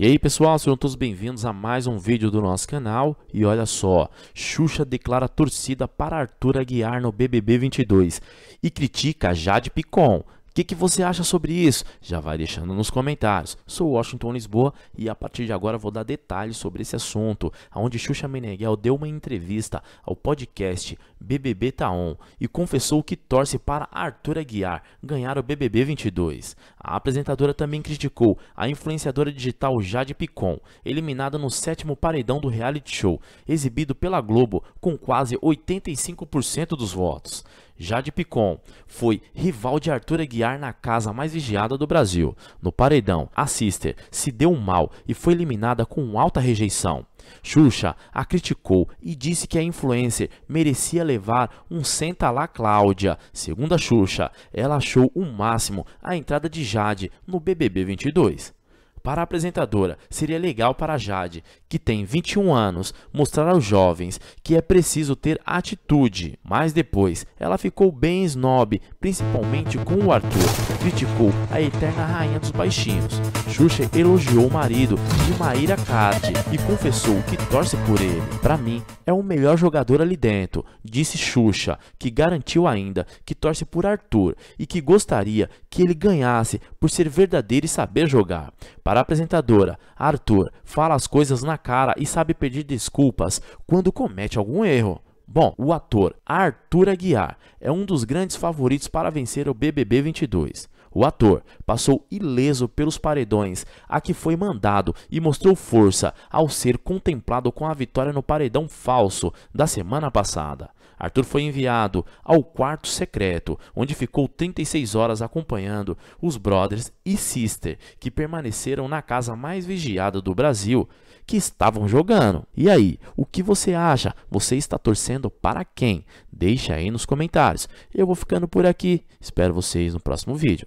E aí pessoal, sejam todos bem-vindos a mais um vídeo do nosso canal E olha só, Xuxa declara torcida para Arthur Aguiar no BBB 22 E critica Jade Picon O que, que você acha sobre isso? Já vai deixando nos comentários Sou Washington Lisboa e a partir de agora vou dar detalhes sobre esse assunto Onde Xuxa Meneghel deu uma entrevista ao podcast BBB Taon tá e confessou que torce para Arthur Aguiar ganhar o BBB 22. A apresentadora também criticou a influenciadora digital Jade Picon, eliminada no sétimo paredão do reality show, exibido pela Globo com quase 85% dos votos. Jade Picon foi rival de Arthur Aguiar na casa mais vigiada do Brasil. No paredão, a Sister se deu mal e foi eliminada com alta rejeição. Xuxa a criticou e disse que a influencer merecia levar um senta lá Cláudia. Segundo a Xuxa, ela achou o máximo a entrada de Jade no BBB 22. Para a apresentadora, seria legal para Jade, que tem 21 anos, mostrar aos jovens que é preciso ter atitude. Mas depois, ela ficou bem snob, principalmente com o Arthur. Criticou a eterna rainha dos baixinhos. Xuxa elogiou o marido de Maíra Card e confessou que torce por ele. Para mim, é o melhor jogador ali dentro, disse Xuxa, que garantiu ainda que torce por Arthur e que gostaria que ele ganhasse por ser verdadeiro e saber jogar. Para a apresentadora, Arthur, fala as coisas na cara e sabe pedir desculpas quando comete algum erro. Bom, o ator Arthur Aguiar é um dos grandes favoritos para vencer o BBB 22. O ator passou ileso pelos paredões a que foi mandado e mostrou força ao ser contemplado com a vitória no paredão falso da semana passada. Arthur foi enviado ao quarto secreto, onde ficou 36 horas acompanhando os brothers e sister que permaneceram na casa mais vigiada do Brasil, que estavam jogando. E aí, o que você acha? Você está torcendo para quem? Deixa aí nos comentários. Eu vou ficando por aqui. Espero vocês no próximo vídeo.